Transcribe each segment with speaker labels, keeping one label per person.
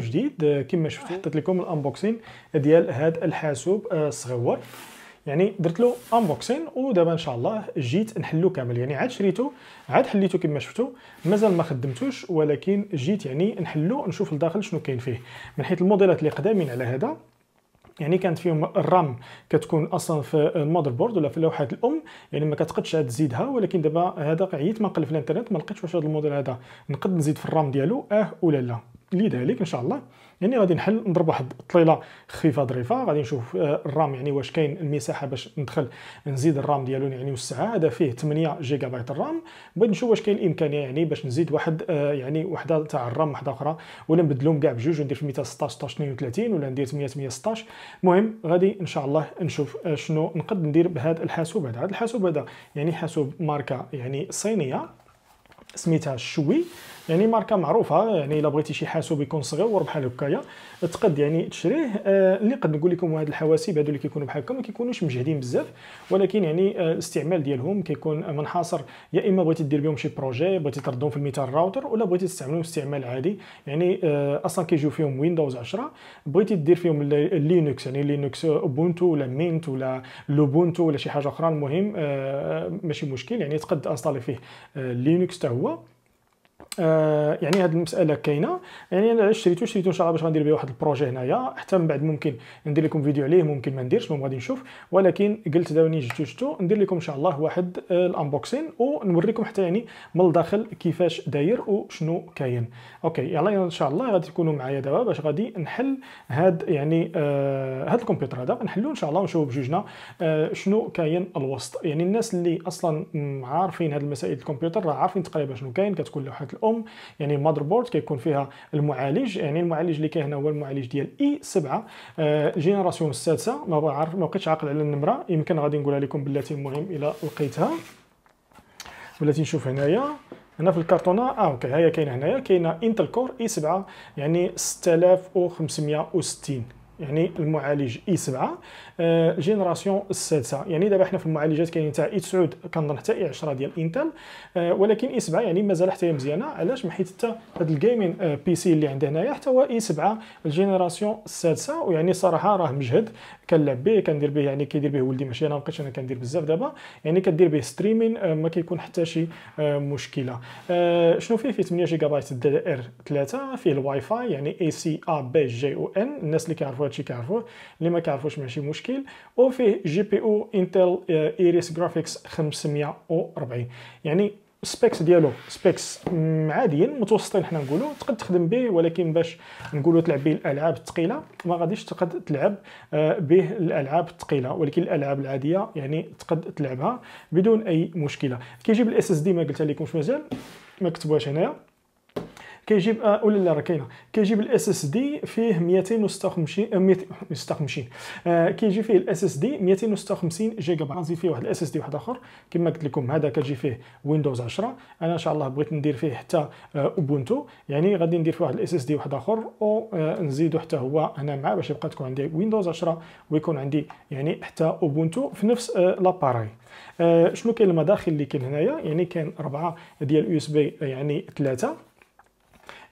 Speaker 1: فيديو جديد آه، كما شفتوا حطيت لكم الانبوكسين ديال هذا الحاسوب آه، الصغير يعني درت له انبوكسين ودابا ان شاء الله جيت نحلو كامل يعني عاد شريته عاد حليته كما شفتوا مازال ما خدمتوش ولكن جيت يعني نحلو نشوف الداخل شنو كاين فيه من حيث الموديلات اللي قدامين على هذا يعني كانت فيهم الرام كتكون اصلا في المادر بورد ولا في لوحه الام يعني ما كتقدش تزيدها ولكن دابا هذا عييت ما نقلب في الانترنت ما لقيتش واش هذا الموديل هذا نقد نزيد في الرام ديالو اه ولا لا لذلك ان شاء الله يعني غادي نحل نضرب واحد الطليله خفيفه ظريفه غادي نشوف آه، الرام يعني واش كاين المساحه باش ندخل نزيد الرام ديالو يعني والسعه هذا فيه 8 جيجا بايت الرام بغيت نشوف واش كاين الامكانيه يعني باش نزيد واحد آه، يعني وحده تاع الرام وحده اخرى ولا نبدلهم كاع بجوج وندير في 216 32 ولا ندير 800 116 المهم غادي ان شاء الله نشوف آه، شنو نقد ندير بهذا الحاسوب هذا هذا الحاسوب هذا يعني حاسوب ماركه يعني صينيه سميتها شوي يعني ماركه معروفه يعني الا بغيتي شي حاسوب يكون صغير بحال هكايا تقد يعني تشريه آه اللي قد نقول لكم هاد الحواسيب هادو اللي كيكونوا بحال هكا ما كيكونوش مجهدين بزاف ولكن يعني آه الاستعمال ديالهم كيكون منحصر يا اما بغيتي دير بهم شي بروجي بغيتي تردهم في الميتال راوتر ولا بغيتي تستعملهم استعمال عادي يعني آه اصلا كيجيو فيهم ويندوز 10 بغيتي دير فيهم لينكس يعني لينكس اوبونتو آه، ولا مينت ولا لوبونتو ولا شي حاجه اخرى المهم آه، ماشي مشكل يعني تقد انستالي فيه لينكس آه، حتى هو آه، يعني هذه المساله كاينه يعني انا علاش شريتو شريتو ان شاء الله باش غندير به واحد البروجي هنايا حتى من بعد ممكن ندير لكم فيديو عليه ممكن ما نديرش المهم غادي نشوف ولكن قلت داوني جيتو جبتو شفتو ندير لكم ان شاء الله واحد آه، الانبوكسين ونوريكم حتى يعني من الداخل كيفاش داير وشنو كاين اوكي يلا يعني ان شاء الله غادي تكونوا معايا دابا باش غادي نحل هاد يعني آه هاد الكمبيوتر هذا نحلو ان شاء الله ونشوفوا بجوجنا آه شنو كاين الوسط يعني الناس اللي اصلا عارفين هاد المسائل الكمبيوتر راه عارفين تقريبا شنو كاين كتكون لوحه واحده الام يعني ماذر بورد كيكون فيها المعالج يعني المعالج اللي كاين هنا هو المعالج ديال اي e 7 الجينيراسيون آه، السادسه ما عارف ما بقيتش عاقل على النمره يمكن غادي نقولها لكم بلاتي المهم الى لقيتها بلاتي نشوف هنايا هنا في الكرتونه اه اوكي هي كاينه هنايا كاينه انتل كور اي 7 يعني 6560 يعني المعالج اي 7 الجينيراسيون آه، السادسه يعني دابا حنا في المعالجات كاينين تاع اي 9 كنظن حتى اي 10 ديال انتل آه، ولكن اي 7 يعني مازال حتى هي مزيانه علاش حيت حتى هذا الجيمين بي سي اللي عنده هنايا حتى هو اي 7 الجينيراسيون السادسه ويعني صراحه راه مجهد كنلعب به كندير به يعني كيدير به ولدي ماشي انا مابقيتش انا كندير بزاف دابا يعني كدير به ستريمين آه، ما كيكون حتى شي مشكله شنو فيه فيه 8 جيجا بايت دي ار 3 فيه الواي فاي يعني اي سي ا بي جي او ان الناس اللي كيعرفوا هادشي كيعرفوه اللي ما كيعرفوش ماشي مشكل وفيه جي بي او انتل ايريس جرافيكس 540 يعني سبيكس ديالو سبيكس عاديين متوسطين حنا نقولوا تقدر تخدم به ولكن باش نقولوا تلعب به الالعاب الثقيله ما غاديش تقد تلعب به الالعاب الثقيله ولكن الالعاب العاديه يعني تقد تلعبها بدون اي مشكله كيجيب الاس اس دي ما قلت لكمش مازال ما كتبوهاش هنايا كيجيب آه ولا لا راه كاينه كيجيب الاس اس دي فيه 256 256 آه، آه، كيجي فيه الاس اس دي 256 جيجا بايت فيه واحد الاس اس دي واحد اخر كما قلت لكم هذا كيجي فيه ويندوز 10 انا ان شاء الله بغيت ندير فيه حتى اوبونتو آه، يعني غادي ندير فيه واحد الاس اس دي واحد اخر ونزيدو حتى هو هنا معاه باش يبقى تكون عندي ويندوز 10 ويكون عندي يعني حتى اوبونتو في نفس لاباري شنو كاين المداخل اللي كاين هنايا يعني كاين اربعه ديال يو اس بي يعني ثلاثه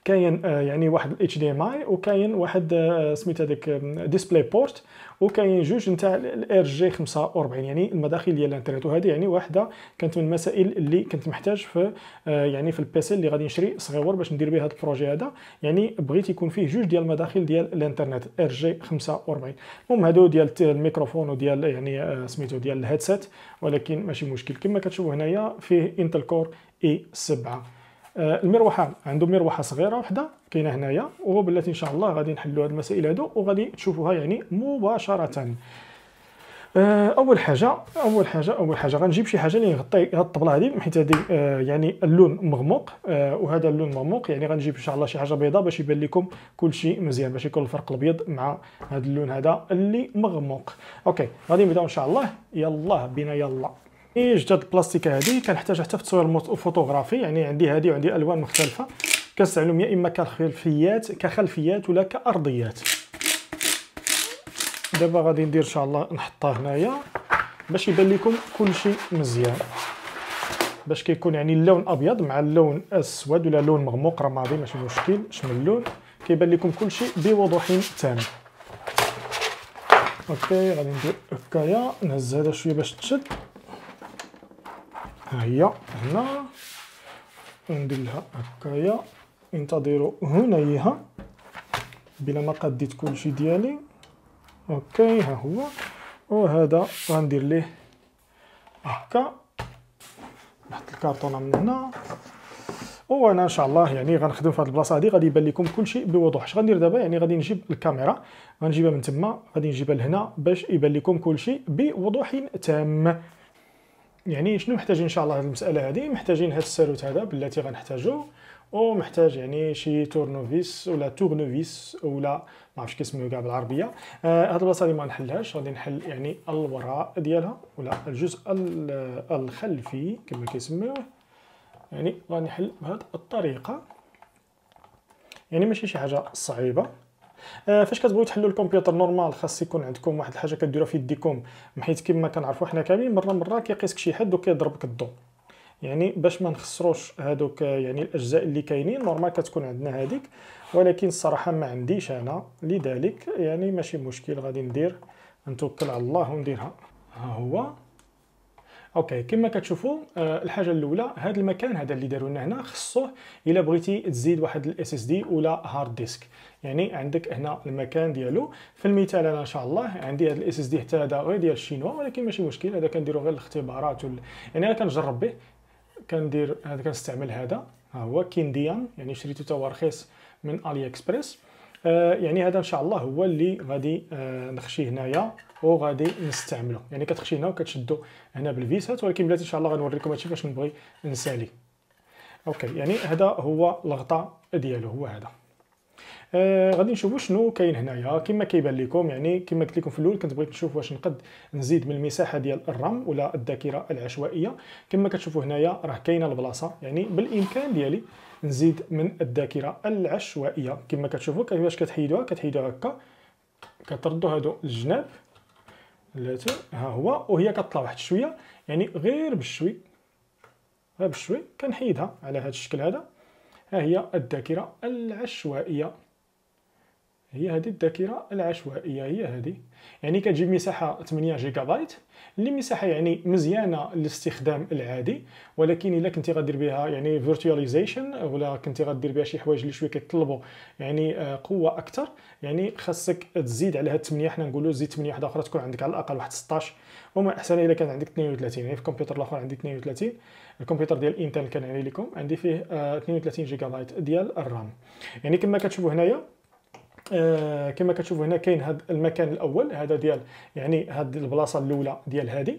Speaker 1: كاين آه، يعني واحد الاتش دي ام اي وكاين واحد آه، سميت هذاك ديسبلاي بورت وكاين جوج نتاع الار جي 45 يعني المداخل ديال الانترنت وهذه يعني واحده كانت من المسائل اللي كنت محتاج في آه، يعني في البيسي اللي غادي نشري صغيور باش ندير به هذا البروجي هذا يعني بغيت يكون فيه جوج ديال المداخل ديال الانترنت ار جي 45 المهم هادو ديال الميكروفون وديال يعني سميتو ديال الهيدسيت ولكن ماشي مشكل كما كتشوفوا هنايا فيه انتل كور اي 7 آه، المروحه عنده مروحه صغيره وحده كاينه هنايا وبلاتي ان شاء الله غادي نحلوا هاد المسائل هادو وغادي تشوفوها يعني مباشره آه، اول حاجه اول حاجه اول حاجه غنجيب شي حاجه اللي يغطي هاد الطبله هادي حيت هادي آه يعني اللون مغموق آه وهذا اللون مغموق يعني غنجيب ان شاء الله شي حاجه بيضاء باش يبان لكم كلشي مزيان باش يكون الفرق الابيض مع هذا اللون هذا اللي مغموق اوكي غادي نبداو ان شاء الله يلا بينا يلا جداد البلاستيك هذه كنحتاج حتى في التصوير الفوتوغرافي يعني عندي هذه وعندي الوان مختلفه كنستعملهم يا اما كخلفيات كخلفيات ولا كارضيات دابا غادي ندير ان شاء الله نحطها هنايا باش يبان لكم كلشي مزيان باش كيكون يعني اللون ابيض مع اللون اسود ولا لون مغموق رمادي ماشي مشكل شنو اللون كيبان لكم كلشي بوضوح تام اوكي غادي ندير هكايا نهز هذا شويه باش تشد هي هنا وندير هكايا انتظروا هنايها بلا ما قديت كلشي ديالي اوكي ها هو وهذا غندير ليه هكا نحط الكارطونه من هنا وانا ان شاء الله يعني غنخدم في هذه البلاصه هذه غادي يبان لكم كل شيء بوضوح اش غندير دابا يعني غادي نجيب الكاميرا غنجيبها من تما غادي نجيبها لهنا باش يبان لكم كل شيء بوضوح تام يعني شنو محتاجين ان شاء الله هذه المساله هذه محتاجين هذا الساروت هذا بلاتي غنحتاجو ومحتاج يعني شي تورنوفيس ولا تورنوفيس ولا ما عرفتش كيسميو كاع بالعربيه آه هاد البلاصه اللي ما نحلهاش غادي نحل يعني الوراء ديالها ولا الجزء الخلفي كما كيسميوه يعني غنحل بهذه الطريقه يعني ماشي شي حاجه صعيبه آه، فاش كتبغيو تحلوا الكمبيوتر نورمال خاص يكون عندكم واحد الحاجه كديروها في يديكم حيت كما كنعرفوا حنا كاملين مره مره كيقيسك شي حد وكيضربك الضو يعني باش ما نخسروش هذوك آه، يعني الاجزاء اللي كاينين نورمال كتكون عندنا هذيك ولكن الصراحه ما عنديش انا لذلك يعني ماشي مشكل غادي ندير نتوكل على الله ونديرها ها هو اوكي كما كتشوفوا آه، الحاجه الاولى هذا المكان هذا اللي داروا لنا هنا خصوه الا بغيتي تزيد واحد الاس اس دي ولا هارد ديسك يعني عندك هنا المكان ديالو في المثال انا ان شاء الله عندي هذا الاس اس دي حتى هذا غير ديال الشينوا ولكن ماشي مشكل هذا كنديروا غير الاختبارات وال... يعني انا كنجرب به كندير هذا كنستعمل هذا ها هو كينديان يعني شريته تا رخيص من الي اكسبريس آه يعني هذا ان شاء الله هو اللي غادي آه نخشيه هنايا وغادي نستعملو يعني كتخشي هنا وكتشدو هنا بالفيسات ولكن بلاتي ان شاء الله غنوريكم هادشي فاش نبغي نسالي اوكي يعني هذا هو الغطاء ديالو هو هذا آه غادي نشوفوا شنو كاين هنايا كما كيبان لكم يعني كما قلت لكم في الاول كنت بغيت نشوف واش نقد نزيد من المساحه ديال الرام ولا الذاكره العشوائيه كما كتشوفوا هنايا راه كاينه البلاصه يعني بالامكان ديالي نزيد من الذاكره العشوائيه كما كتشوفوا كيفاش كتحيدوها كتحيدوها هكا كتردوا هادو الجناب ثلاثة ها هو وهي كطلع واحد شوية يعني غير بالشوي غير بالشوي كنحيدها على هذا الشكل هذا ها هي الذاكرة العشوائية هي هذه الذاكره العشوائيه هي هذه يعني كتجيب مساحه 8 جيجا بايت اللي مساحه يعني مزيانه للاستخدام العادي ولكن الا كنتي غدير بها يعني فيرتواليزيشن ولا كنتي غدير بها شي حوايج اللي شويه كيطلبوا يعني آه، قوه اكثر يعني خاصك تزيد على هاد 8 حنا نقولوا زيد 8 واحده اخرى تكون عندك على الاقل واحد 16 وما احسن الا كان عندك 32 يعني في الكمبيوتر الاخر عندي 32 الكمبيوتر ديال انتل كنعني لكم عندي فيه 32 جيجا بايت ديال الرام يعني كما كتشوفوا هنايا آه، كما كتشوفوا هنا كاين هذا المكان الاول هذا ديال يعني هذه البلاصه الاولى ديال هذه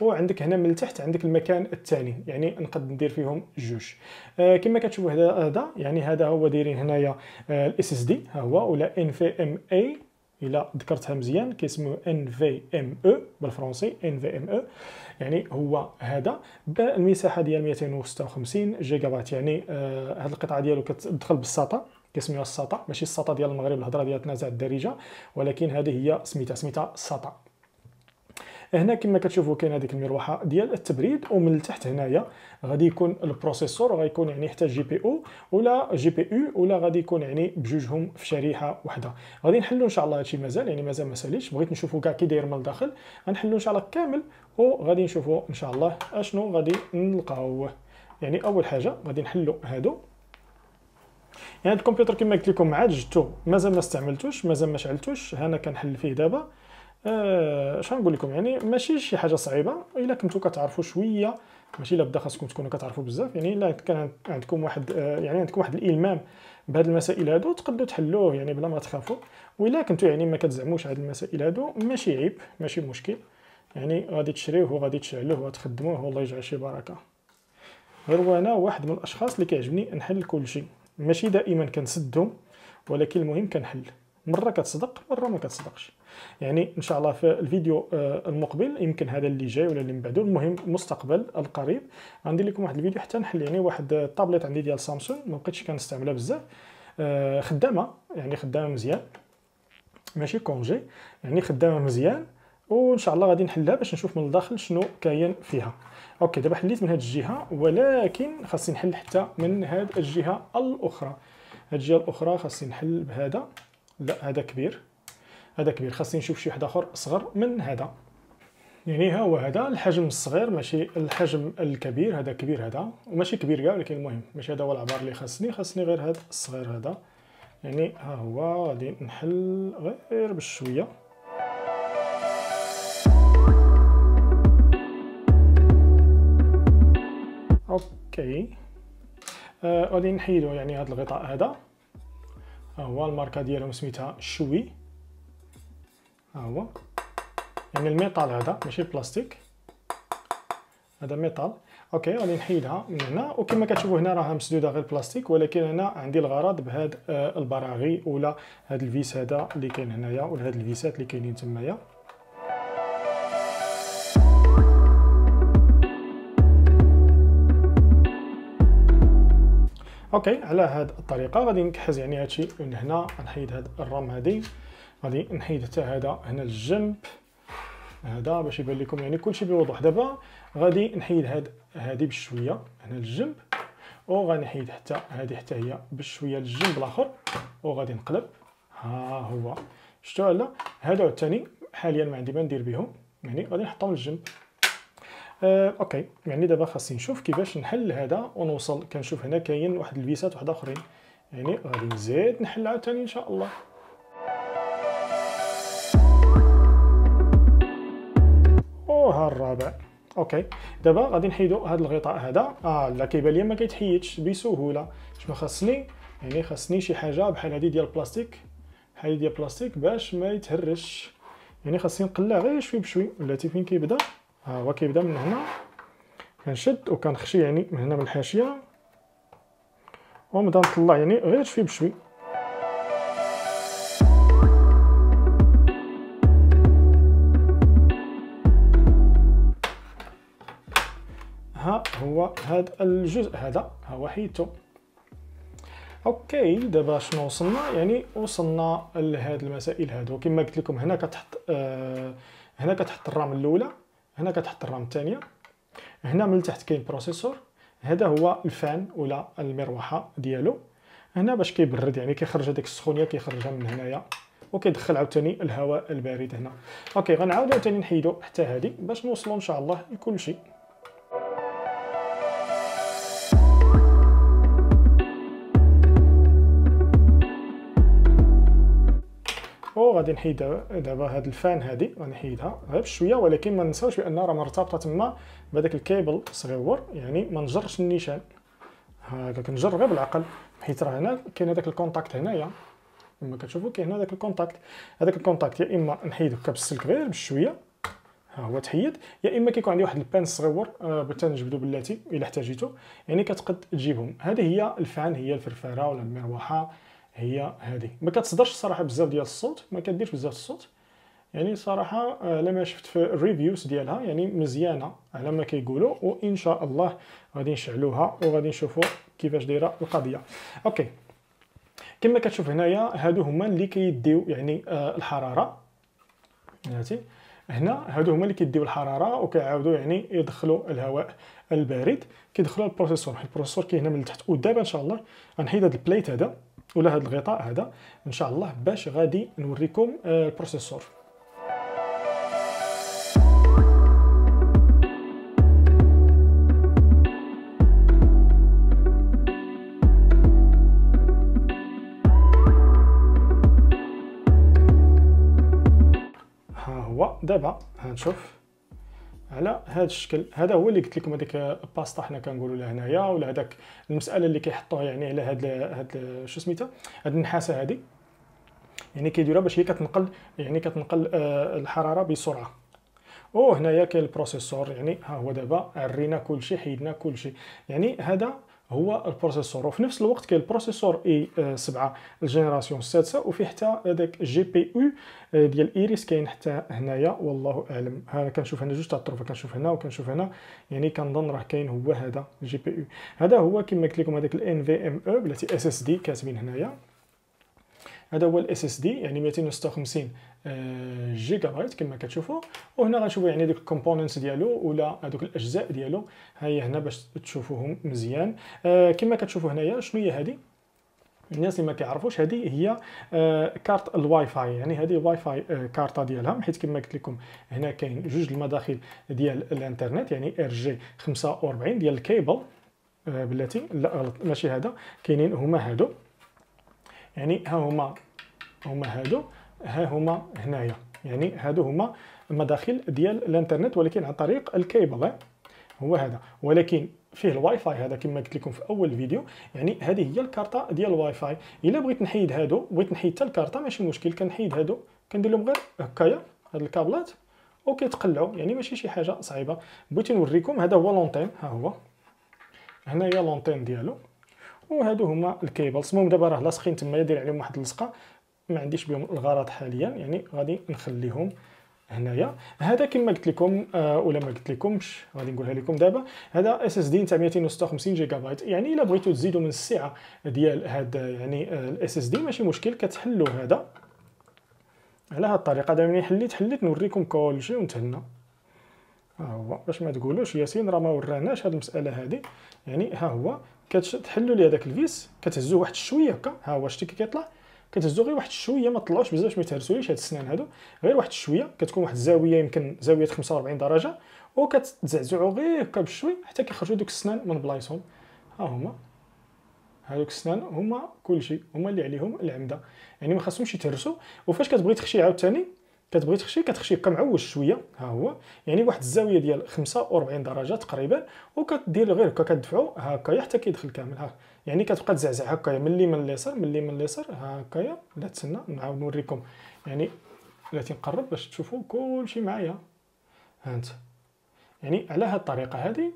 Speaker 1: وعندك هنا من تحت عندك المكان الثاني يعني نقدر ندير فيهم جوج آه كما كتشوفوا هذا هذا يعني هذا هو دايرين هنايا آه، الاس اس دي ها هو ولا ان في ام اي الى ذكرتها مزيان كيسموه ان في ام او بالفرنسي ان في ام او يعني هو هذا بالمساحه ديال 256 جيجا بايت يعني آه هذه القطعه ديالو كتدخل بالساطه كيسميوها الساطا ماشي الساطا ديال المغرب الهضره ديال تنازع الدارجه ولكن هذه هي سميتها سميتها الساطا هنا كما كتشوفوا كاين هذيك المروحه ديال التبريد ومن التحت هنايا غادي يكون البروسيسور غيكون يعني حتى جي بي او ولا جي بي او ولا غادي يكون يعني بجوجهم في شريحه واحده غادي نحلوا ان شاء الله هادشي مازال يعني مازال ما ساليش بغيت نشوفوا كاع كي داير من الداخل غنحلوا ان شاء الله كامل وغادي نشوفوا ان شاء الله اشنو غادي نلقاو يعني اول حاجه غادي نحلوا هادو يعني هذا الكمبيوتر كما قلت لكم عاد جبتو مازال ما استعملتوش مازال ما شعلتوش انا كنحل فيه دابا آه غنقول لكم يعني ماشي شي حاجه صعيبه الا كنتو كتعرفوا شويه ماشي لا بدا خاصكم تكونوا كتعرفوا بزاف يعني الا كان عندكم واحد آه، يعني عندكم واحد الالمام بهاد المسائل هادو تقدروا تحلوه يعني بلا ما تخافوا والا كنتو يعني ما كتزعموش هاد المسائل هادو ماشي عيب ماشي مشكل يعني غادي تشريوه وغادي تشعلوه وتخدموه والله يجعل شي بركه غير وانا واحد من الاشخاص اللي كيعجبني نحل كلشي ماشي دائما كنسدو ولكن المهم كنحل مره كتصدق مره ما كتصدقش يعني ان شاء الله في الفيديو آه، المقبل يمكن هذا اللي جاي ولا اللي من بعده المهم المستقبل القريب غندير لكم واحد الفيديو حتى نحل يعني واحد الطابليت عندي ديال سامسونج ما بقيتش كنستعملها بزاف آه، خدامه يعني خدامه مزيان ماشي كونجي يعني خدامه مزيان وان شاء الله غادي نحلها باش نشوف من الداخل شنو كاين فيها اوكي دابا حليت من هاد الجهه ولكن خاصني نحل حتى من هاد الجهه الاخرى هاد الجهه الاخرى خاصني نحل بهذا لا هذا كبير هذا كبير خاصني نشوف شي واحد اخر صغر من هذا يعني ها هو هذا الحجم الصغير ماشي الحجم الكبير هذا كبير هذا وماشي كبير كاع ولكن المهم ماشي هذا هو العبار اللي خاصني خاصني غير هذا الصغير هذا يعني ها هو غادي نحل غير بشويه اوكي غادي آه نحيدو يعني هذا الغطاء هذا ها هو الماركه ديالهم سميتها شوي ها هو يعني الميتال هذا ماشي البلاستيك هذا ميتال اوكي غادي نحيدها من هنا وكما كتشوفوا هنا راها مسدوده غير بلاستيك ولكن هنا عندي الغرض بهذا آه، البراغي ولا هذا الفيس هذا اللي كاين هنايا ولا هاد الفيسات اللي كاينين تمايا اوكي على هاد الطريقه غادي نكحز يعني هادشي من هنا نحيد هاد الرام هادي غادي نحيد حتى هذا هنا الجنب هذا باش يبان لكم يعني كلشي بوضوح دابا غادي نحيد هاد هادي بشويه هنا الجنب نحيد حتى هادي حتى هي بشويه الجنب الاخر وغادي نقلب ها هو شتو لا هادو والثاني حاليا ما عندي ما ندير بهم يعني غادي نحطهم للجنب آه اوكي يعني دابا خاصني نشوف كيفاش نحل هذا ونوصل كنشوف هنا كاين واحد الفيسات واحد اخرين يعني غادي نزيد نحل عاوتاني ان شاء الله ها الرابع اوكي دابا غادي نحيدو هذا الغطاء هذا اه لا كيبان ليا ما كيتحيدش بسهوله شنو خاصني يعني خاصني شي حاجه بحال هذه ديال البلاستيك بحال ديال البلاستيك باش ما يتهرش يعني خاصني نقلع غير شوي بشوي ولاتي فين كيبدا ها آه، هو كيبدا من هنا كنشد وكنخشي يعني من هنا من الحاشيه ونبدا نطلع يعني غير شوي بشوي ها هو هذا الجزء هذا ها هو حيتو اوكي دابا شنو وصلنا يعني وصلنا لهاد المسائل هادو كما قلت لكم هنا كتحط آه هنا كتحط الرام الاولى هنا كتحط الرام الثانيه هنا من تحت كاين بروسيسور هذا هو الفان ولا المروحه ديالو هنا باش كيبرد يعني كيخرج هذيك السخونيه كيخرجها من هنايا وكيدخل عاوتاني الهواء البارد هنا اوكي غنعاود عاوتاني نحيدو حتى هذه باش نوصلو ان شاء الله لكلشي غادي نحيد دابا هاد الفان هادي غنحيدها غير بشويه ولكن ما ننساوش بان راه مرتبطه تما بهذاك الكيبل الصغيور يعني ما نجرش النيشان هاكا كنجر غير بالعقل حيت راه هنا كاين هذاك الكونتاكت هنايا كما كتشوفوا كاين هذاك الكونتاكت هذاك الكونتاكت يا اما نحيدو هكا بالسلك غير بشويه ها هو تحيد يا اما كيكون عندي واحد البان صغيور آه نجبدو بلاتي الا احتاجيتو يعني كتقد تجيبهم هذه هي الفان هي الفرفاره ولا المروحه هي هذه ما كتصدرش الصراحه بزاف ديال الصوت ما كديرش بزاف الصوت يعني صراحه آه، لما شفت في الريفيوز ديالها يعني مزيانه على ما كيقولوا وان شاء الله غادي نشعلوها وغادي نشوفوا كيفاش دايره القضيه اوكي كما كتشوف هنايا هادو هما اللي كيديو يعني آه الحراره هاتي هنا هادو هما اللي كيديو الحراره وكيعاودوا يعني يدخلوا الهواء البارد كيدخلوا البروسيسور حيت البروسيسور كاين هنا من التحت ودابا ان شاء الله غنحيد هاد البليت هذا ولا هذا الغطاء هذا ان شاء الله باش غادي نوريكم آه، البروسيسور ها هو دابا هنشوف على هذا الشكل هذا هو اللي قلت لكم هذيك الباستا حنا كنقولوا لها هنايا ولا هذاك المساله اللي كيحطوها يعني على هذا هذا شو سميتها هذه النحاسه هذه يعني كيديروها باش هي كتنقل يعني كتنقل آه الحراره بسرعه او هنايا كاين البروسيسور يعني ها هو دابا عرينا كلشي حيدنا كلشي يعني هذا هو البروسيسور وفي نفس الوقت كاين البروسيسور اي 7 الجينيراسيون السادسه وفي حتى هذاك جي بي او آه، ديال ايريس كاين حتى هنايا والله اعلم ها كنشوف هنا جوج تاع الطرفه كنشوف هنا وكنشوف هنا يعني كنظن راه كاين هو هذا الجي بي او هذا هو كما قلت لكم هذاك الان في ام او بلاتي اس اس دي كاتبين هنايا هذا هو الاس اس دي يعني 256 آه، جيجا بايت كما كتشوفوا وهنا غنشوفوا يعني دوك الكومبوننتس ديالو ولا هذوك الاجزاء ديالو ها هي هنا باش تشوفوهم مزيان آه، كما كتشوفوا هنايا شنو هي هذه الناس اللي ما كيعرفوش هذه هي آه، كارت الواي فاي يعني هذه واي فاي كارتا كارطه ديالها حيت كما قلت لكم هنا كاين جوج المداخل ديال الانترنت يعني ار جي 45 ديال الكيبل بلاتي لا غلط ماشي هذا كاينين هما هادو يعني ها هما هما هادو ها هما هنايا يعني هادو هما المداخل ديال الانترنت ولكن عن طريق الكيبل هو هذا ولكن فيه الواي فاي هذا كما قلت لكم في اول فيديو يعني هذه هي الكارطه ديال الواي فاي الا بغيت نحيد هادو بغيت نحيد حتى الكارطه ماشي مشكل كنحيد هادو كندير لهم غير هكايا هاد الكابلات وكيتقلعوا يعني ماشي شي حاجه صعيبه بغيت نوريكم هذا هو لونتين ها هو هنايا لونتين ديالو وهادو هما الكيبلز المهم دابا راه لاصقين تما يدير عليهم واحد اللصقه ما عنديش بهم الغرض حاليا يعني غادي نخليهم هنايا هذا كما قلت لكم آه، ولا ما قلت لكمش غادي نقولها لكم دابا هذا اس اس دي تاع 256 جيجا بايت يعني الا بغيتو تزيدوا من السعه ديال هذا يعني الاس اس دي ماشي مشكل كتحلوا هذا على هذه الطريقه دابا ملي حليت حليت نوريكم كل شيء ونتهنا ها هو باش ما تقولوش ياسين راه ما وراناش هذه المساله هذه يعني ها هو كتحلوا لي هذاك الفيس كتهزوه واحد شويه هكا ها هو شتي كيطلع كتهزو غير واحد الشويه ما طلعوش بزاف باش ما يتهرسوليش هاد السنان هادو غير واحد الشويه كتكون واحد الزاويه يمكن زاويه 45 درجه وكتزعزعو غير هكا بشوي حتى كيخرجوا دوك السنان من بلايصهم ها هما هادوك السنان هما كلشي هما اللي عليهم العمده يعني ما خاصهمش يتهرسوا وفاش كتبغي تخشي عاوتاني كتبغي تخشي كتخشي كمعوج شويه ها هو يعني واحد الزاويه ديال 45 درجه تقريبا وكدير غير هكا كتدفعو هكايا حتى كيدخل كامل ها يعني كتبقى تزعزع هكايا ملي من اليسار ملي من اليسار هكايا لا تسنى نعاود نوريكم يعني التي نقرب باش تشوفوا كلشي معايا هانت يعني على هذه الطريقه هذه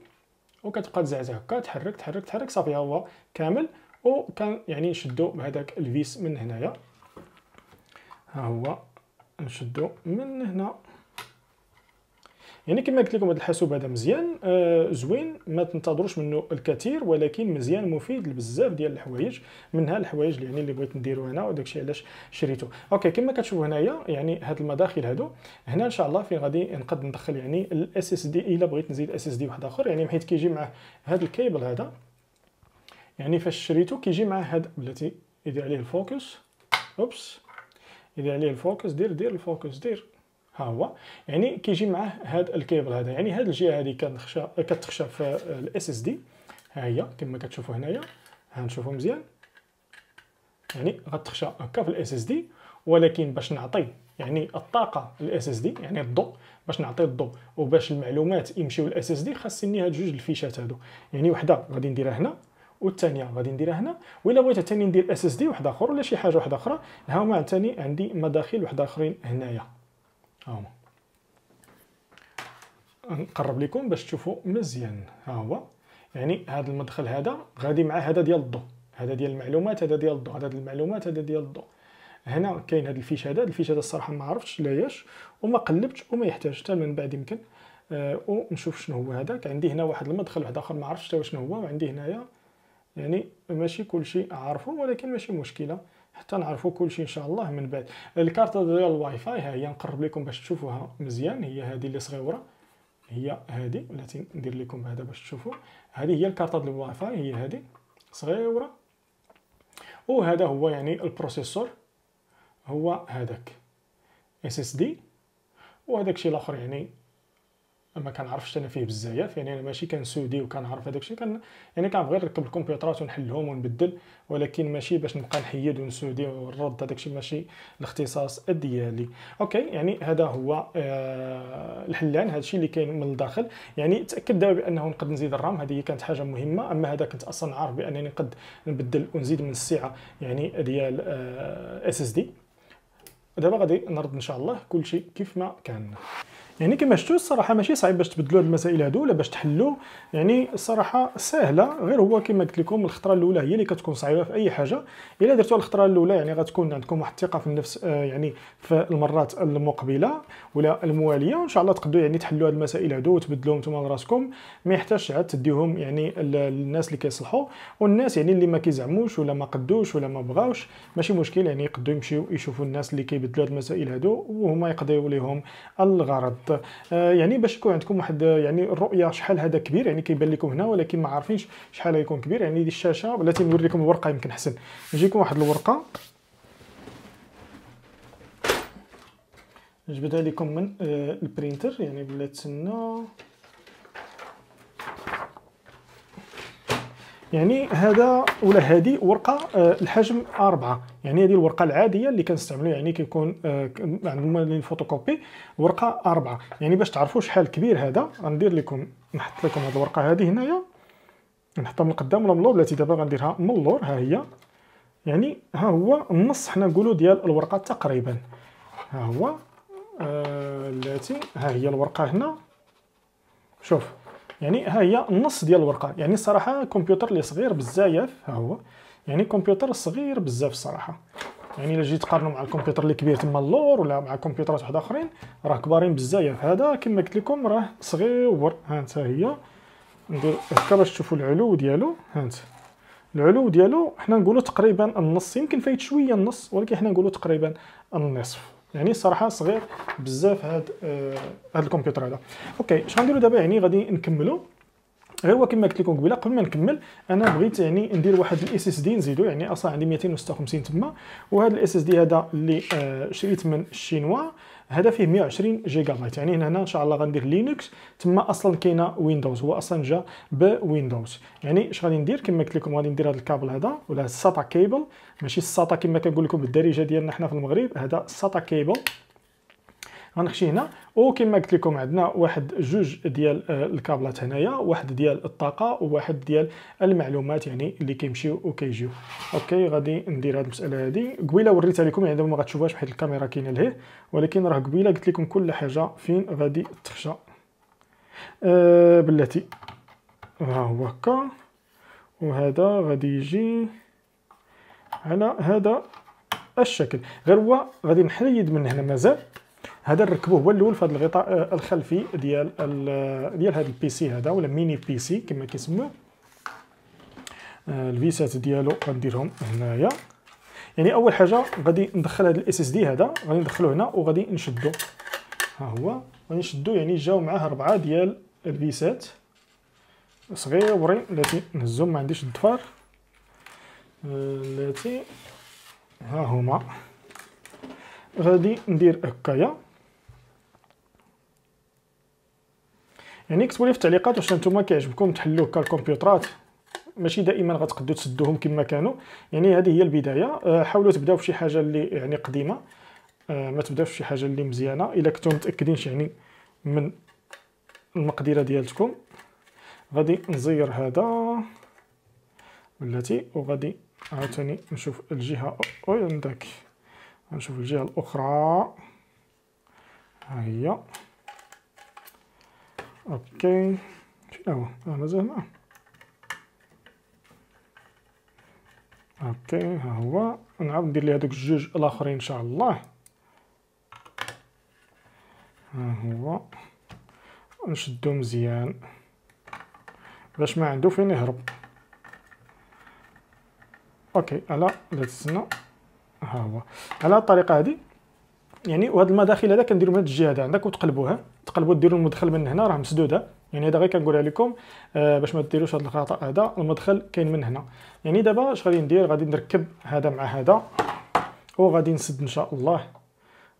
Speaker 1: وكتبقى تزعزع هكا تحرك تحرك تحرك صافي ها هو كامل وكان يعني نشدو بهذاك الفيس من هنايا ها هو نشدو من هنا يعني كما قلت لكم هذا الحاسوب هذا مزيان آه زوين ما تنتظروش منه الكثير ولكن مزيان مفيد لبزاف ديال الحوايج منها الحوايج يعني اللي بغيت نديرو انا وداكشي علاش شريته اوكي كما كتشوفوا هنايا يعني هاد المداخل هادو هنا ان شاء الله فين غادي نقد ندخل يعني الاس اس دي الا بغيت نزيد اس اس دي واحد اخر يعني حيت كيجي معاه هاد الكيبل هذا يعني فاش شريته كيجي معاه هاد بلاتي يدير عليه الفوكس اوبس إذا عليه يعني الفوكس دير دير الفوكس دير ها هو يعني كيجي معاه هذا الكيبل هذا يعني هذه الجهه هذه كتخشى كتخشى في الاس اس دي ها هي كما كتشوفوا هنايا هنشوفوا مزيان يعني غتخشى هكا في الاس اس دي ولكن باش نعطي يعني الطاقه الاس اس دي يعني الضوء باش نعطي الضوء وباش المعلومات يمشيو للاس اس دي خاصني هاد جوج الفيشات هادو يعني وحده غادي نديرها هنا والثانيه غادي نديرها هنا ولا بغيت ثاني ندير اس اس دي واحد اخر ولا شي حاجه واحده اخرى ها هما ثاني عندي مداخل واحد اخرين هنايا ها هما نقرب لكم باش تشوفوا مزيان ها هو يعني هذا المدخل هذا غادي مع هذا ديال الضو هذا ديال المعلومات هذا ديال الضو هذا ديال المعلومات هذا ديال الضو هنا كاين هذا الفيش هذا الفيش هذا الصراحه ما عرفتش لاياش وما قلبتش وما يحتاج حتى من بعد يمكن آه ونشوف شنو هو هذاك عندي هنا واحد المدخل واحد اخر ما عرفتش حتى شنو هو وعندي هنايا يعني ماشي كلشي عارفه ولكن ماشي مشكله حتى نعرفوا كلشي ان شاء الله من بعد الكارته ديال الواي فاي ها هي نقرب لكم باش تشوفوها مزيان هي هذه اللي صغيره هي هذه التي ندير لكم هذا باش تشوفوا هذه هي الكارته ديال الواي فاي هي هذه صغيره وهذا هو يعني البروسيسور هو هذاك اس اس دي وهذاك الشيء الاخر يعني ما كنعرفش انا فيه بزاف يعني انا ماشي كنسودي وكنعرف هذاك الشيء كان يعني كنبغي نركب الكمبيوترات ونحلهم ونبدل ولكن ماشي باش نبقى نحيد ونسودي ونرد هذاك الشيء ماشي الاختصاص ديالي اوكي يعني هذا هو آه الحلان هذا الشيء اللي كاين من الداخل يعني تاكد دابا بانه نقد نزيد الرام هذه كانت حاجه مهمه اما هذا كنت اصلا عارف بانني نقد نبدل ونزيد من السعه يعني ديال اس اس دي دابا غادي نرد ان شاء الله شيء كيف ما كان يعني كما شفتوا الصراحه ماشي صعيب باش تبدلوا هاد المسائل هادو ولا باش تحلوا يعني الصراحه سهله غير هو كما قلت لكم الخطره الاولى هي اللي كتكون صعيبه في اي حاجه الا درتوا الخطره الاولى يعني غتكون عندكم واحد الثقه في النفس آه، يعني في المرات المقبله ولا المواليه وان شاء الله تقدروا يعني تحلوا هاد المسائل هادو وتبدلوهم نتوما لراسكم ما يحتاجش عاد تديهم يعني للناس اللي كيصلحوا والناس يعني اللي ما كيزعموش ولا ما قدوش ولا ما بغاوش ماشي مشكل يعني يقدروا يمشيو يشوفوا الناس اللي كيبدلوا هاد المسائل هادو وهما يقضيو ليهم الغرض بالضبط آه، يعني باش يكون عندكم واحد يعني الرؤيه شحال هذا كبير يعني كيبان لكم هنا ولكن ما عارفينش شحال غيكون كبير يعني دي الشاشه بلاتي تنوري لكم الورقه يمكن احسن نجيكم واحد الورقه جبدها لكم من آه، البرينتر يعني بلاتي تسنى يعني هذا ولا هذه ورقه آه الحجم أربعة يعني هذه الورقه العاديه اللي كنستعملوا يعني كيكون آه عندهم يعني الفوتوكوبي ورقه أربعة يعني باش تعرفوا شحال كبير هذا غندير لكم نحط لكم هذه الورقه هذه هنايا نحطها من القدام ولا من اللور التي دابا غنديرها من اللور ها هي يعني ها هو النص حنا نقولوا ديال الورقه تقريبا ها هو آه التي ها هي الورقه هنا شوف يعني ها هي النص ديال الورقه يعني الصراحه كمبيوتر اللي صغير بزاف ها هو يعني كمبيوتر صغير بزاف الصراحه يعني الا جيت تقارنوا مع الكمبيوتر اللي كبير تما اللور ولا مع كمبيوترات واحد اخرين راه كبارين بزاف هذا كما قلت لكم راه صغير ها انت هي ندير هكا باش تشوفوا العلو ديالو ها انت العلو ديالو حنا نقولوا تقريبا النص يمكن فايت شويه النص ولكن حنا نقولوا تقريبا النصف يعني الصراحه صغير بزاف هاد آه هاد الكمبيوتر هذا اوكي اش غنديروا دابا يعني غادي نكملوا غير هو كما قلت لكم قبيله قبل ما نكمل انا بغيت يعني ندير واحد الاس اس دي نزيدو يعني اصلا عندي 256 تما وهذا الاس اس دي هذا اللي آه شريت من الشينوا آه هذا فيه 120 جيجا بايت يعني هنا ان شاء الله غندير لينكس تما اصلا كاينه ويندوز هو اصلا جا بويندوز يعني اش غادي ندير كما قلت لكم غادي ندير هذا الكابل هذا ولا الساتا كيبل ماشي الساتا كما كنقول لكم بالدارجه ديالنا حنا في المغرب هذا الساتا كيبل غنخشي هنا وكما قلت لكم عندنا واحد جوج ديال آه، الكابلات هنايا واحد ديال الطاقه وواحد ديال المعلومات يعني اللي كيمشيو وكيجيو اوكي غادي ندير هذه المساله هذه قبيله وريتها لكم يعني دابا ما غتشوفوهاش بحيث الكاميرا كاينه لهيه ولكن راه قبيله قلت لكم كل حاجه فين غادي تخشى أه بلاتي ها هو هكا وهذا غادي يجي على هذا الشكل غير هو غادي نحيد من هنا مازال هذا نركبوه هو الاول في هذا الغطاء آه، الخلفي ديال آه، ديال هذا البي سي هذا ولا ميني بي سي كما كيسموه آه، الفيسات ديالو غنديرهم هنايا يعني اول حاجه غادي ندخل هذا الاس اس دي هذا غادي ندخلو هنا وغادي نشدو ها هو غادي نشدو يعني جاوا معاه اربعه ديال الفيسات صغيورين التي نهزهم ما عنديش الضفار التي ها هما غادي ندير هكايا يعني اكتبوا لي في التعليقات واش نتوما كيعجبكم تحلوا هكا الكمبيوترات ماشي دائما غتقدو تسدوهم كما كانوا يعني هذه هي البدايه آه، حاولوا تبداو بشي حاجه اللي يعني قديمه آه، ما تبداوش بشي حاجه اللي مزيانه الا كنتو متاكدينش يعني من المقدره ديالتكم غادي نزير هذا بلاتي وغادي عاوتاني نشوف الجهه وين داك نشوف الجهه الاخرى ها هي اوكي شنو على زعما اوكي ها هو نعاود ندير لي هذوك الجوج الاخرين ان شاء الله ها هو نشدو مزيان باش ما عنده فين يهرب اوكي على لا ها هو على الطريقه هذه يعني وهاد المداخل هذا كنديرو من هاد الجهه عندك وتقلبوها تقلبوا ديروا المدخل من هنا راه مسدوده يعني هذا غير كنقولها لكم آه باش ما ديروش هذا الخطا هذا المدخل كاين من هنا يعني دابا اش غادي ندير غادي نركب هذا مع هذا وغادي نسد ان شاء الله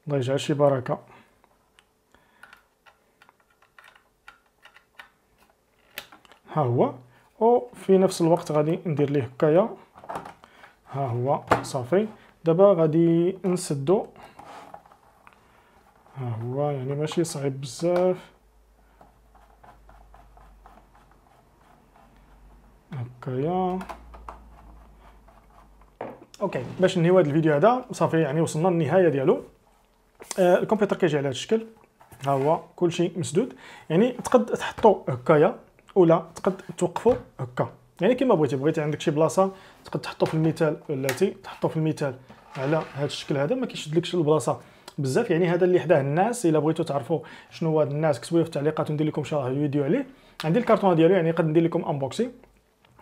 Speaker 1: الله يجعل شي بركه ها هو وفي نفس الوقت غادي ندير ليه هكايا ها هو صافي دابا غادي نسدو ها هو يعني ماشي صعيب بزاف هكايا اوكي باش ننهيو هذا الفيديو هذا صافي يعني وصلنا للنهايه ديالو آه الكمبيوتر كيجي على هذا الشكل ها هو كلشي مسدود يعني تقد تحطو هكايا ولا تقد توقفو هكا يعني كما بغيتي بغيتي عندك شي بلاصه تقد تحطو في المثال ولاتي تحطو في المثال على هذا الشكل هذا ما كيشدلكش البلاصه بزاف يعني هذا اللي حداه الناس الا بغيتو تعرفوا شنو هو الناس كتبوا في التعليقات وندير لكم الله فيديو عليه عندي الكرتونه ديالو يعني قد ندير لكم انبوكسي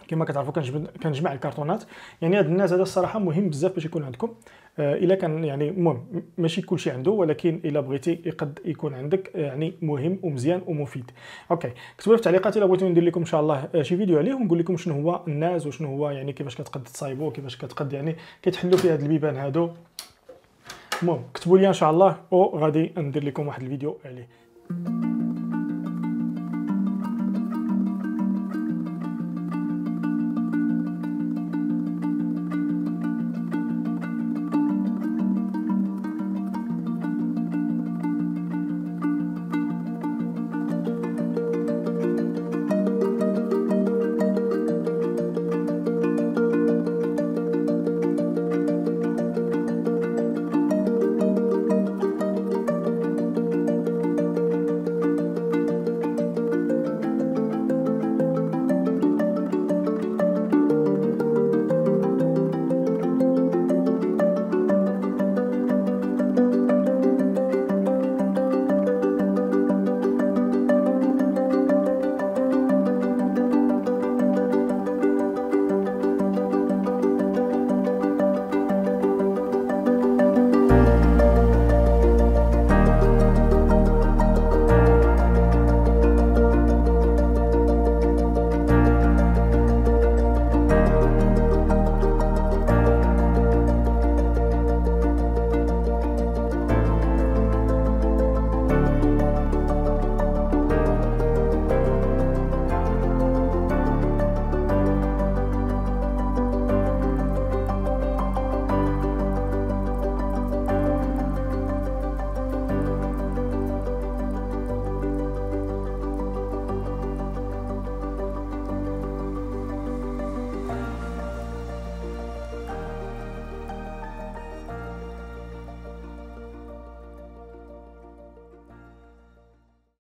Speaker 1: كما كتعرفوا كنجمع كنجمع الكارطونات يعني هاد الناس هذا الصراحه مهم بزاف باش يكون عندكم آه، الا كان يعني المهم ماشي كلشي عنده ولكن الا بغيتي يقد يكون عندك آه، يعني مهم ومزيان ومفيد اوكي كتبوا في التعليقات الا بغيتو ندير لكم ان شاء الله آه، شي فيديو عليه ونقول لكم شنو هو الناس وشنو هو يعني كيفاش كتقد تصايبو كيفاش كتقد يعني كتحلوا في هاد البيبان هادو المهم كتبوا لي ان شاء الله وغادي ندير لكم واحد الفيديو عليه